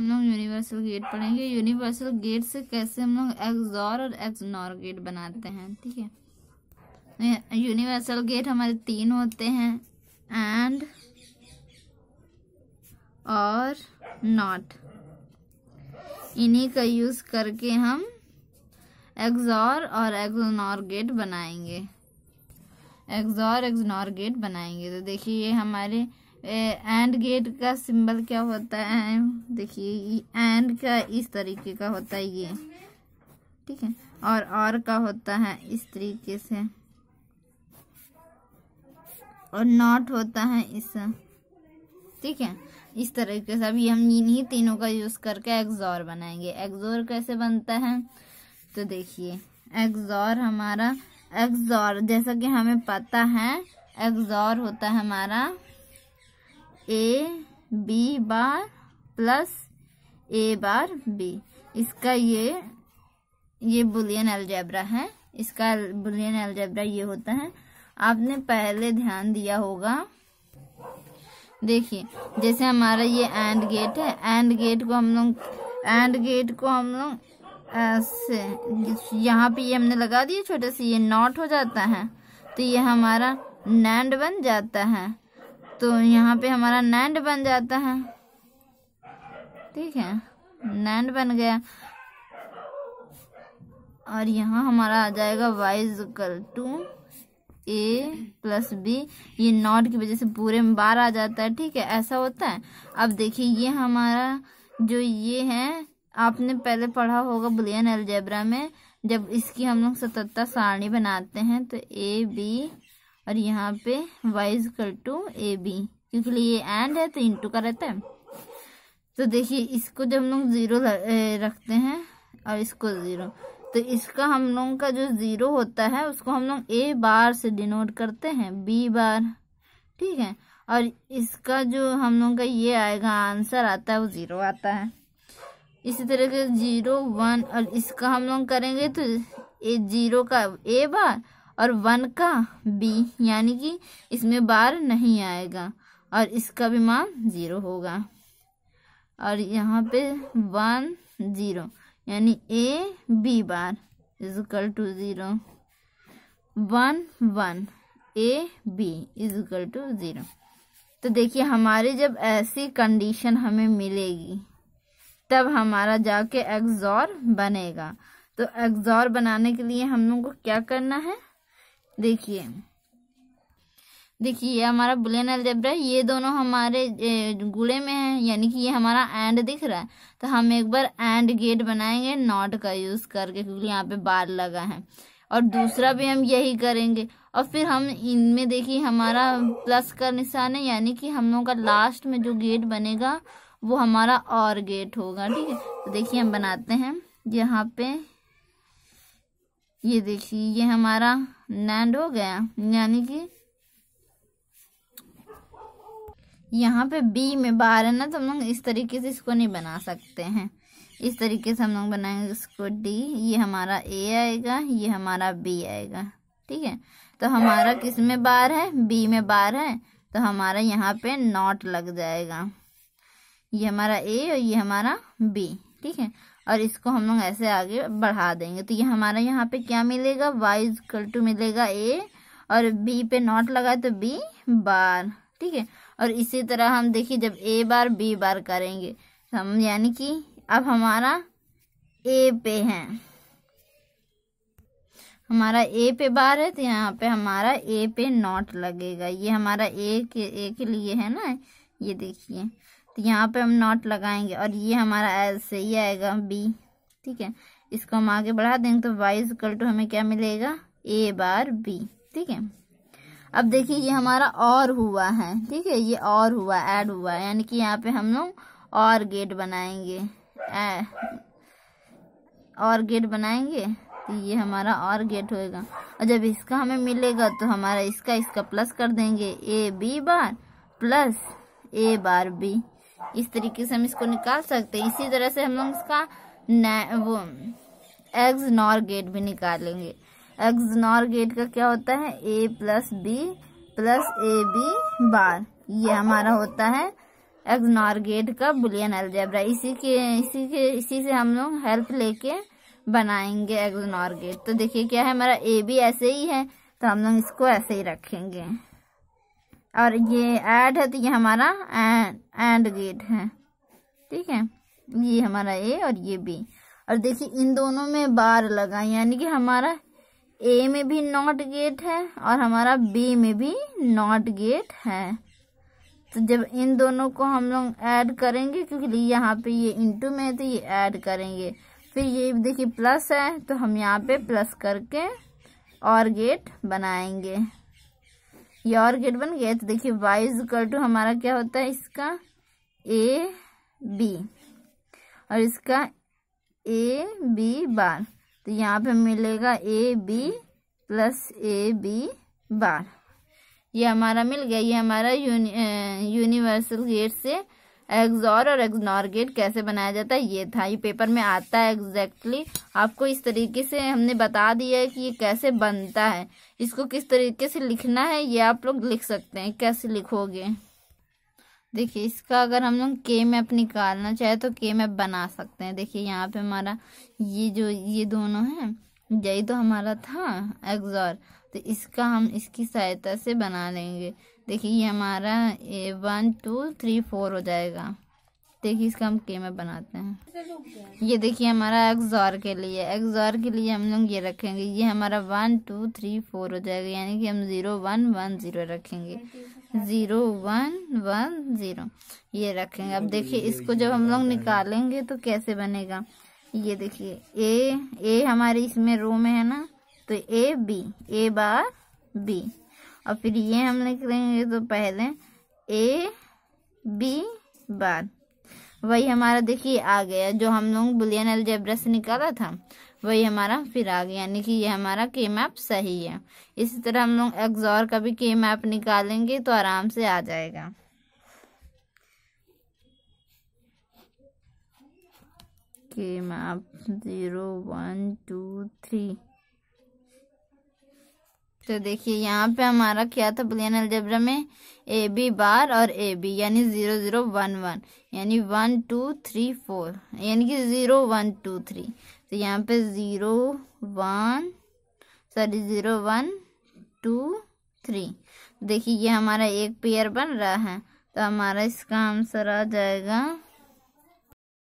हम लोग universal gate पढ़ेंगे यूनिवर्सल गेट से कैसे हम लोग एक्सॉर और एक्सनॉर गेट बनाते हैं ठीक है यूनिवर्सल गेट हमारे तीन होते हैं एंड और नॉट इन्हीं का यूज़ करके हम एक्सॉर और एक्सनॉर गेट बनाएंगे एक्सॉर एक्सनॉर गेट बनाएंगे तो देखिए ये हमारे एंड गेट का सिंबल क्या होता है देखिए एंड का इस तरीके का होता है ये ठीक है और और का होता है इस तरीके से और नॉट होता है इस ठीक है इस तरीके से अभी हम इन्हीं तीनों का यूज करके एग्जॉर बनाएंगे एग्जॉर कैसे बनता है तो देखिए एग्जॉर हमारा एग्जॉर जैसा कि हमें पता है एग्जॉर होता है हमारा A B bar plus A bar B इसका ये ये बुलियन अलजेब्रा है इसका बुलियन अलजेब्रा ये होता है आपने पहले ध्यान दिया होगा देखिए जैसे हमारा ये एंड गेट है एंड गेट को हम लोग एंड गेट को हम लोग ऐसे यहाँ पे ये हमने लगा दिया छोटे से ये नॉट हो जाता है तो ये हमारा नैंड बन जाता है तो यहाँ पे हमारा नैंड बन जाता है ठीक है नैंड बन गया और यहाँ हमारा आ जाएगा वाइज कल टू ए प्लस बी ये नॉट की वजह से पूरे में बार आ जाता है ठीक है ऐसा होता है अब देखिए ये हमारा जो ये है आपने पहले पढ़ा होगा बुलियन एलजेब्रा में जब इसकी हम लोग सतत्ता सारणी बनाते हैं तो ए बी और यहाँ पे वाई कल टू ए बी क्योंकि ये एंड है तो इंटू का रहता है तो देखिए इसको जब हम लोग ज़ीरो रखते हैं और इसको ज़ीरो तो इसका हम लोगों का जो ज़ीरो होता है उसको हम लोग ए बार से डिनोट करते हैं बी बार ठीक है और इसका जो हम लोगों का ये आएगा आंसर आता है वो ज़ीरो आता है इसी तरह के ज़ीरो वन और इसका हम लोग करेंगे तो ए ज़ीरो का ए बार और वन का बी यानी कि इसमें बार नहीं आएगा और इसका भी मान ज़ीरो होगा और यहाँ पे वन ज़ीरो यानी A B bar equal to zero one one A B equal to zero तो देखिए हमारी जब ऐसी कंडीशन हमें मिलेगी तब हमारा जाके एग्जॉर बनेगा तो एग्जॉर बनाने के लिए हम लोग को क्या करना है देखिए देखिए ये हमारा बुलेन अलजेब्रा ये दोनों हमारे गुड़े में है यानी कि ये हमारा एंड दिख रहा है तो हम एक बार एंड गेट बनाएंगे नॉट का यूज़ करके क्योंकि यहाँ पे बार लगा है और दूसरा भी हम यही करेंगे और फिर हम इनमें देखिए हमारा प्लस का निशान है यानी कि हम लोगों का लास्ट में जो गेट बनेगा वो हमारा और गेट होगा ठीक है तो देखिए हम बनाते हैं यहाँ पे ये देखिए ये हमारा नैंड हो गया यानी कि यहाँ पे बी में बार है ना तो हम लोग इस तरीके से इसको नहीं बना सकते हैं इस तरीके से हम लोग बनाएंगे इसको डी ये हमारा ए आएगा ये हमारा बी आएगा ठीक है तो हमारा किस में बार है बी में बार है तो हमारा यहाँ पे नॉट लग जाएगा ये हमारा ए और ये हमारा बी ठीक है और इसको हम लोग ऐसे आगे बढ़ा देंगे तो ये हमारा यहाँ पे क्या मिलेगा वाई इजकल टू मिलेगा ए और बी पे नॉट लगा तो बी बार ठीक है और इसी तरह हम देखिए जब ए बार बी बार करेंगे तो हम यानी कि अब हमारा ए पे है हमारा ए पे बार है तो यहाँ पे हमारा ए पे नॉट लगेगा ये हमारा ए के ए के लिए है ना ये देखिए तो यहाँ पे हम नॉट लगाएंगे और ये हमारा एल से ही आएगा बी ठीक है इसको हम आगे बढ़ा देंगे तो वाई इजकल टू हमें क्या मिलेगा ए बार बी ठीक है अब देखिए ये हमारा और हुआ है ठीक है ये और हुआ ऐड हुआ यानी कि यहाँ पे हम लोग और गेट बनाएंगे ए और गेट बनाएंगे तो ये हमारा और गेट होएगा और जब इसका हमें मिलेगा तो हमारा इसका इसका प्लस कर देंगे A B bar plus A bar B इस तरीके से हम इसको निकाल सकते हैं इसी तरह से हम लोग इसका वो एग्ज नॉर गेट भी निकालेंगे एग्ज नॉर गेट का क्या होता है A plus B plus A B bar ये हमारा होता है एग्ज नॉर गेट का बुलियन अलजेब्रा इसी के इसी के इसी से हम लोग हेल्प लेके बनाएंगे एग्ज नॉर गेट तो देखिए क्या है हमारा ए बी ऐसे ही है तो हम लोग इसको ऐसे ही रखेंगे और ये ऐड है तो ये हमारा एंड गेट है ठीक है ये हमारा ए और ये बी और देखिए इन दोनों में बार लगा यानी कि हमारा ए में भी नॉट गेट है और हमारा बी में भी नॉट गेट है तो जब इन दोनों को हम लोग ऐड करेंगे क्योंकि यहाँ पे ये इंटू में है तो ये ऐड करेंगे फिर ये देखिए प्लस है तो हम यहाँ पे प्लस करके और गेट बनाएंगे योर गेट बन गया तो देखिए वाई इक्वल टू हमारा क्या होता है इसका ए बी और इसका ए बी बार तो यहाँ पे मिलेगा A B plus A B bar ये हमारा मिल गया ये हमारा यूनि, यूनिवर्सल गेट से एग्जॉर और गेट कैसे बनाया जाता है ये था ये पेपर में आता है एग्जैक्टली आपको इस तरीके से हमने बता दिया है कि ये कैसे बनता है इसको किस तरीके से लिखना है ये आप लोग लिख सकते हैं कैसे लिखोगे देखिए इसका अगर हम लोग के मैप निकालना चाहे तो के मैप बना सकते हैं देखिए यहाँ पे हमारा ये जो ये दोनों हैं यही तो हमारा था एग्जॉर तो इसका हम इसकी सहायता से बना लेंगे देखिए ये हमारा A one two three four हो जाएगा देखिए इसका हम के में बनाते हैं ये देखिए हमारा एग्जॉर के लिए एग्जॉर के लिए हम लोग ये रखेंगे ये हमारा वन टू थ्री फोर हो जाएगा यानी कि हम ज़ीरो वन वन ज़ीरो रखेंगे ज़ीरो वन वन ज़ीरो ये रखेंगे अब देखिए इसको जब हम लोग निकालेंगे तो कैसे बनेगा ये देखिए ए ए हमारी इसमें रो में है ना तो A B A bar B और फिर ये हम लिख हैं तो पहले ए बी बार वही हमारा देखिए आ गया जो हम लोग बुलियन जेब्रा से निकाला था वही हमारा फिर आ गया यानी कि ये हमारा के मैप सही है इसी तरह हम लोग एग्जॉर का भी के मैप निकालेंगे तो आराम से आ जाएगा के map zero one two three तो देखिए यहाँ पे हमारा क्या था बुलियन अलजबरा में ए बी बार और ए बी यानी ज़ीरो ज़ीरो वन वन यानी वन टू थ्री फोर यानी कि ज़ीरो वन टू थ्री तो यहाँ पे zero one sorry zero one two three देखिए ये हमारा एक पेयर बन रहा है तो हमारा इसका आंसर आ जाएगा